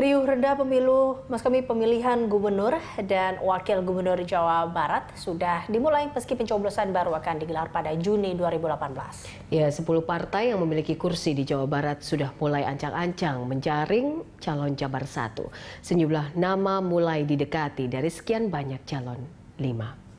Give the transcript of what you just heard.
Riuh rendah pemilu, mas kami pemilihan gubernur dan wakil gubernur Jawa Barat sudah dimulai meski pencoblosan baru akan digelar pada Juni 2018. Ya, 10 partai yang memiliki kursi di Jawa Barat sudah mulai ancang-ancang menjaring calon Jabar 1. Sejumlah nama mulai didekati dari sekian banyak calon 5.